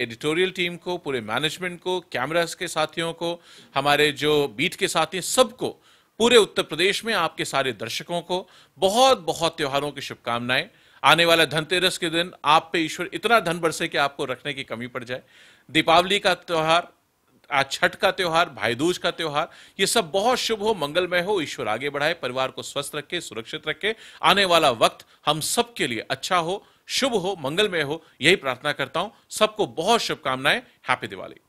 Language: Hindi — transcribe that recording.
एडिटोरियल टीम को पूरे मैनेजमेंट को कैमरास के साथियों को हमारे जो बीट के साथी सबको पूरे उत्तर प्रदेश में आपके सारे दर्शकों को बहुत बहुत त्योहारों की शुभकामनाएं आने वाला धनतेरस के दिन आप पे ईश्वर इतना धन बरसे कि आपको रखने की कमी पड़ जाए दीपावली का त्यौहार आज छठ का त्यौहार भाईदूज का त्यौहार ये सब बहुत शुभ हो मंगलमय हो ईश्वर आगे बढ़ाए परिवार को स्वस्थ रखे सुरक्षित रखे आने वाला वक्त हम सबके लिए अच्छा हो शुभ हो मंगलमय हो यही प्रार्थना करता हूं सबको बहुत शुभकामनाएं हैप्पी दिवाली